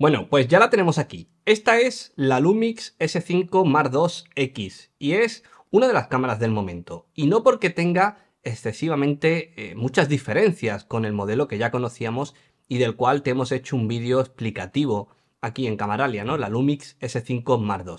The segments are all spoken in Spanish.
Bueno, pues ya la tenemos aquí. Esta es la Lumix S5 Mark II X y es una de las cámaras del momento. Y no porque tenga excesivamente eh, muchas diferencias con el modelo que ya conocíamos y del cual te hemos hecho un vídeo explicativo aquí en Camaralia, ¿no? La Lumix S5 Mark II.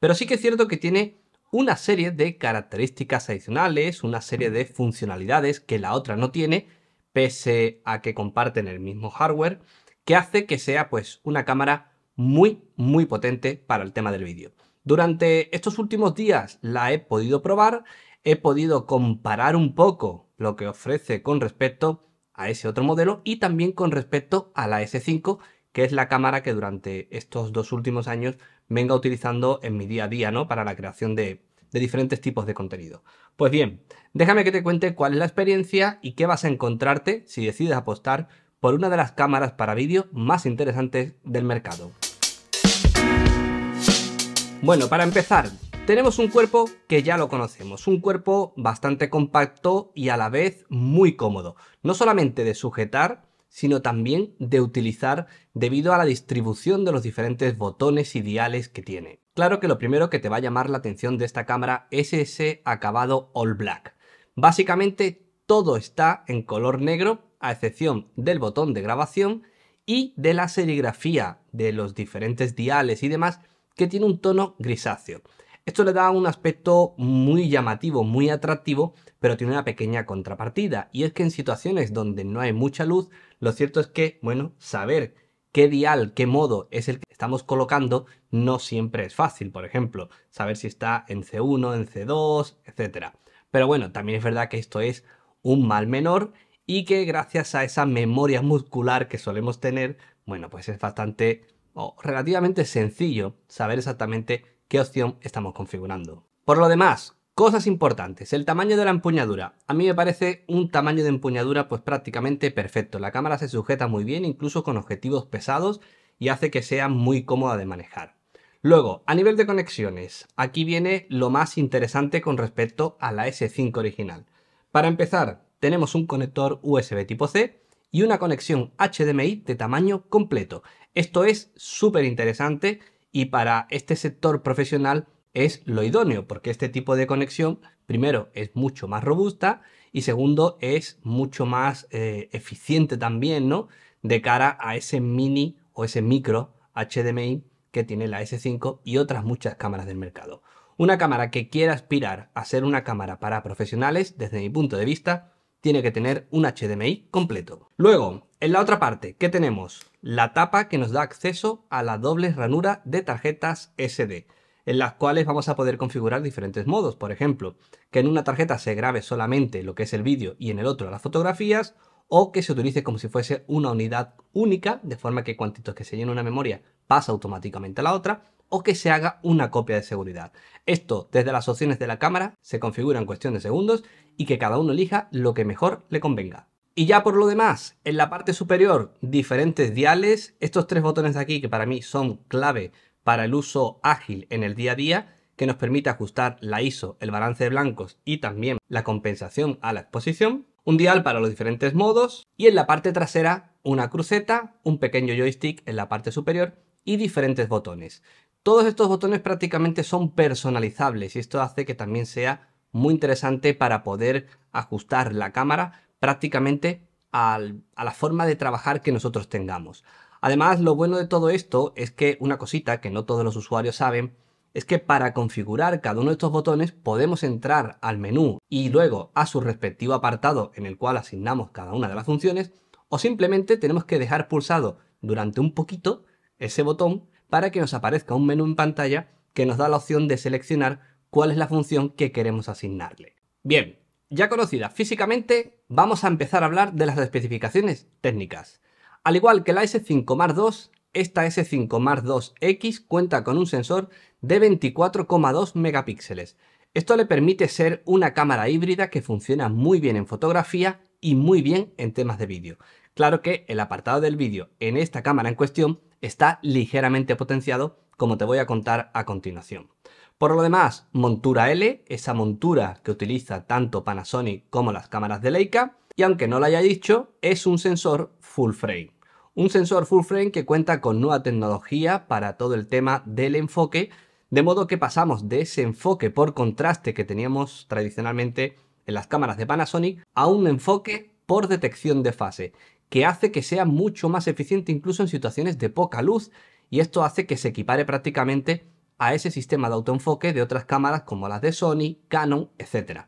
Pero sí que es cierto que tiene una serie de características adicionales, una serie de funcionalidades que la otra no tiene, pese a que comparten el mismo hardware que hace que sea pues una cámara muy, muy potente para el tema del vídeo. Durante estos últimos días la he podido probar, he podido comparar un poco lo que ofrece con respecto a ese otro modelo y también con respecto a la S5, que es la cámara que durante estos dos últimos años venga utilizando en mi día a día, ¿no? Para la creación de, de diferentes tipos de contenido. Pues bien, déjame que te cuente cuál es la experiencia y qué vas a encontrarte si decides apostar por una de las cámaras para vídeo más interesantes del mercado. Bueno, para empezar, tenemos un cuerpo que ya lo conocemos, un cuerpo bastante compacto y a la vez muy cómodo, no solamente de sujetar, sino también de utilizar debido a la distribución de los diferentes botones ideales que tiene. Claro que lo primero que te va a llamar la atención de esta cámara es ese acabado all black. Básicamente todo está en color negro a excepción del botón de grabación y de la serigrafía de los diferentes diales y demás, que tiene un tono grisáceo. Esto le da un aspecto muy llamativo, muy atractivo, pero tiene una pequeña contrapartida, y es que en situaciones donde no hay mucha luz, lo cierto es que, bueno, saber qué dial, qué modo es el que estamos colocando, no siempre es fácil, por ejemplo, saber si está en C1, en C2, etcétera Pero bueno, también es verdad que esto es un mal menor y que gracias a esa memoria muscular que solemos tener, bueno, pues es bastante o relativamente sencillo saber exactamente qué opción estamos configurando. Por lo demás, Cosas importantes, el tamaño de la empuñadura. A mí me parece un tamaño de empuñadura pues prácticamente perfecto. La cámara se sujeta muy bien, incluso con objetivos pesados, y hace que sea muy cómoda de manejar. Luego, a nivel de conexiones, aquí viene lo más interesante con respecto a la S5 original. Para empezar, tenemos un conector USB tipo C y una conexión HDMI de tamaño completo. Esto es súper interesante y para este sector profesional es lo idóneo porque este tipo de conexión primero es mucho más robusta y segundo es mucho más eh, eficiente también, ¿no? De cara a ese mini o ese micro HDMI que tiene la S5 y otras muchas cámaras del mercado. Una cámara que quiera aspirar a ser una cámara para profesionales, desde mi punto de vista, tiene que tener un HDMI completo. Luego, en la otra parte, ¿qué tenemos? La tapa que nos da acceso a la doble ranura de tarjetas SD, en las cuales vamos a poder configurar diferentes modos. Por ejemplo, que en una tarjeta se grabe solamente lo que es el vídeo y en el otro las fotografías, o que se utilice como si fuese una unidad única, de forma que cuantitos que se llene una memoria pasa automáticamente a la otra, o que se haga una copia de seguridad. Esto desde las opciones de la cámara se configura en cuestión de segundos y que cada uno elija lo que mejor le convenga. Y ya por lo demás, en la parte superior, diferentes diales, estos tres botones de aquí que para mí son clave para el uso ágil en el día a día, que nos permite ajustar la ISO, el balance de blancos y también la compensación a la exposición, un dial para los diferentes modos y en la parte trasera una cruceta, un pequeño joystick en la parte superior y diferentes botones. Todos estos botones prácticamente son personalizables y esto hace que también sea muy interesante para poder ajustar la cámara prácticamente a la forma de trabajar que nosotros tengamos. Además, lo bueno de todo esto es que una cosita que no todos los usuarios saben es que para configurar cada uno de estos botones podemos entrar al menú y luego a su respectivo apartado en el cual asignamos cada una de las funciones o simplemente tenemos que dejar pulsado durante un poquito ese botón para que nos aparezca un menú en pantalla que nos da la opción de seleccionar cuál es la función que queremos asignarle. Bien, ya conocida físicamente, vamos a empezar a hablar de las especificaciones técnicas. Al igual que la S5 Mark II, esta S5 Mark X cuenta con un sensor de 24,2 megapíxeles. Esto le permite ser una cámara híbrida que funciona muy bien en fotografía y muy bien en temas de vídeo. Claro que el apartado del vídeo en esta cámara en cuestión está ligeramente potenciado, como te voy a contar a continuación. Por lo demás, montura L, esa montura que utiliza tanto Panasonic como las cámaras de Leica, y aunque no lo haya dicho, es un sensor full frame. Un sensor full frame que cuenta con nueva tecnología para todo el tema del enfoque, de modo que pasamos de ese enfoque por contraste que teníamos tradicionalmente en las cámaras de Panasonic a un enfoque por detección de fase que hace que sea mucho más eficiente incluso en situaciones de poca luz y esto hace que se equipare prácticamente a ese sistema de autoenfoque de otras cámaras como las de Sony, Canon, etc.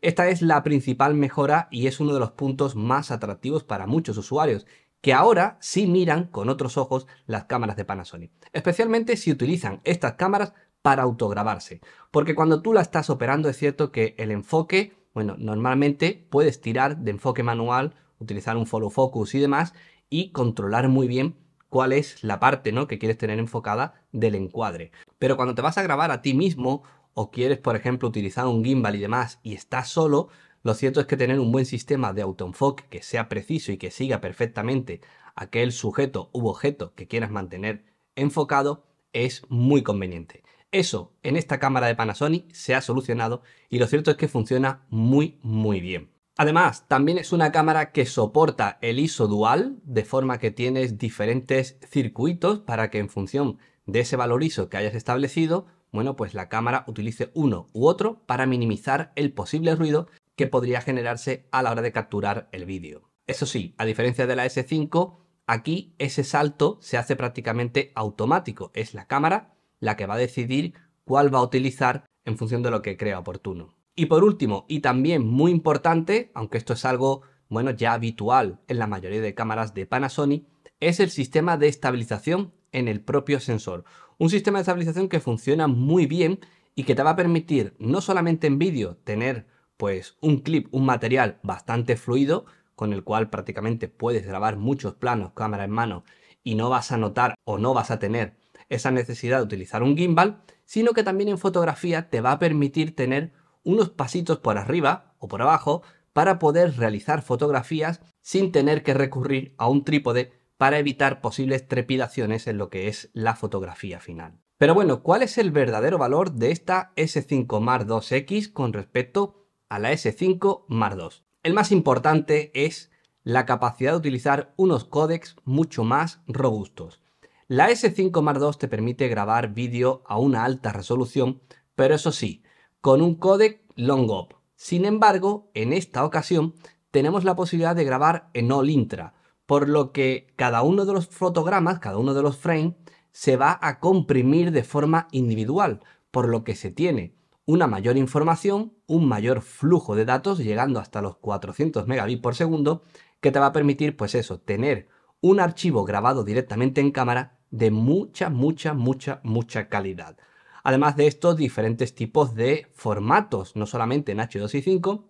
Esta es la principal mejora y es uno de los puntos más atractivos para muchos usuarios, que ahora sí miran con otros ojos las cámaras de Panasonic, especialmente si utilizan estas cámaras para autograbarse, porque cuando tú la estás operando es cierto que el enfoque, bueno, normalmente puedes tirar de enfoque manual utilizar un follow focus y demás, y controlar muy bien cuál es la parte ¿no? que quieres tener enfocada del encuadre. Pero cuando te vas a grabar a ti mismo o quieres, por ejemplo, utilizar un gimbal y demás y estás solo, lo cierto es que tener un buen sistema de autoenfoque que sea preciso y que siga perfectamente aquel sujeto u objeto que quieras mantener enfocado es muy conveniente. Eso en esta cámara de Panasonic se ha solucionado y lo cierto es que funciona muy muy bien. Además, también es una cámara que soporta el ISO dual, de forma que tienes diferentes circuitos para que en función de ese valor ISO que hayas establecido, bueno, pues la cámara utilice uno u otro para minimizar el posible ruido que podría generarse a la hora de capturar el vídeo. Eso sí, a diferencia de la S5, aquí ese salto se hace prácticamente automático. Es la cámara la que va a decidir cuál va a utilizar en función de lo que crea oportuno. Y por último, y también muy importante, aunque esto es algo bueno ya habitual en la mayoría de cámaras de Panasonic, es el sistema de estabilización en el propio sensor. Un sistema de estabilización que funciona muy bien y que te va a permitir no solamente en vídeo tener pues un clip, un material bastante fluido con el cual prácticamente puedes grabar muchos planos cámara en mano y no vas a notar o no vas a tener esa necesidad de utilizar un gimbal, sino que también en fotografía te va a permitir tener unos pasitos por arriba o por abajo para poder realizar fotografías sin tener que recurrir a un trípode para evitar posibles trepidaciones en lo que es la fotografía final. Pero bueno, ¿cuál es el verdadero valor de esta S5 2 X con respecto a la S5 Mar 2? El más importante es la capacidad de utilizar unos códecs mucho más robustos. La S5 Mar 2 te permite grabar vídeo a una alta resolución, pero eso sí, con un codec Long op Sin embargo, en esta ocasión tenemos la posibilidad de grabar en All Intra, por lo que cada uno de los fotogramas, cada uno de los frames, se va a comprimir de forma individual, por lo que se tiene una mayor información, un mayor flujo de datos, llegando hasta los 400 megabits por segundo, que te va a permitir, pues eso, tener un archivo grabado directamente en cámara de mucha, mucha, mucha, mucha calidad. Además de estos diferentes tipos de formatos, no solamente en h y 5,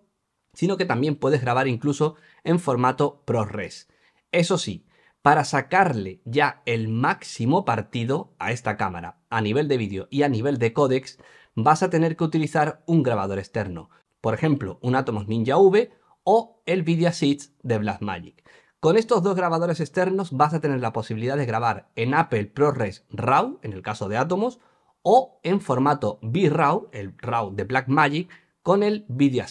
sino que también puedes grabar incluso en formato ProRes. Eso sí, para sacarle ya el máximo partido a esta cámara, a nivel de vídeo y a nivel de códex, vas a tener que utilizar un grabador externo, por ejemplo, un Atomos Ninja V o el VideoSeeds de Blackmagic. Con estos dos grabadores externos vas a tener la posibilidad de grabar en Apple ProRes RAW, en el caso de Atomos, o en formato b el RAW de Blackmagic, con el Video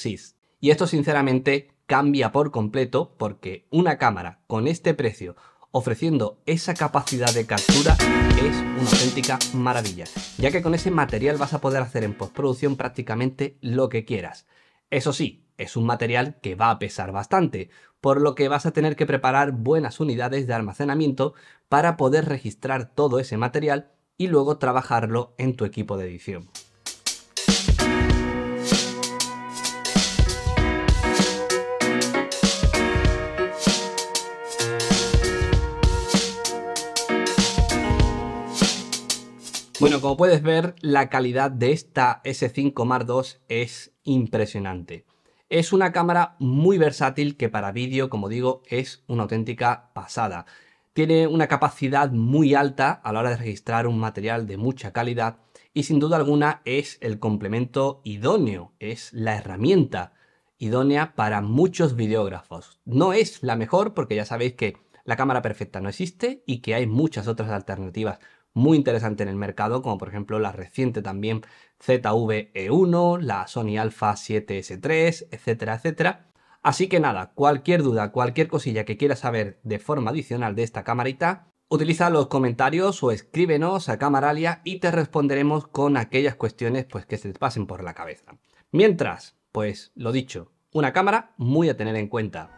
Y esto sinceramente cambia por completo porque una cámara con este precio ofreciendo esa capacidad de captura es una auténtica maravilla, ya que con ese material vas a poder hacer en postproducción prácticamente lo que quieras. Eso sí, es un material que va a pesar bastante, por lo que vas a tener que preparar buenas unidades de almacenamiento para poder registrar todo ese material y luego trabajarlo en tu equipo de edición. Bueno, como puedes ver, la calidad de esta S5 Mark II es impresionante. Es una cámara muy versátil que para vídeo, como digo, es una auténtica pasada tiene una capacidad muy alta a la hora de registrar un material de mucha calidad y sin duda alguna es el complemento idóneo, es la herramienta idónea para muchos videógrafos. No es la mejor porque ya sabéis que la cámara perfecta no existe y que hay muchas otras alternativas muy interesantes en el mercado, como por ejemplo la reciente también ZV-E1, la Sony Alpha 7S3, etcétera, etcétera. Así que nada, cualquier duda, cualquier cosilla que quieras saber de forma adicional de esta camarita, utiliza los comentarios o escríbenos a Camaralia y te responderemos con aquellas cuestiones pues, que se te pasen por la cabeza. Mientras, pues lo dicho, una cámara muy a tener en cuenta.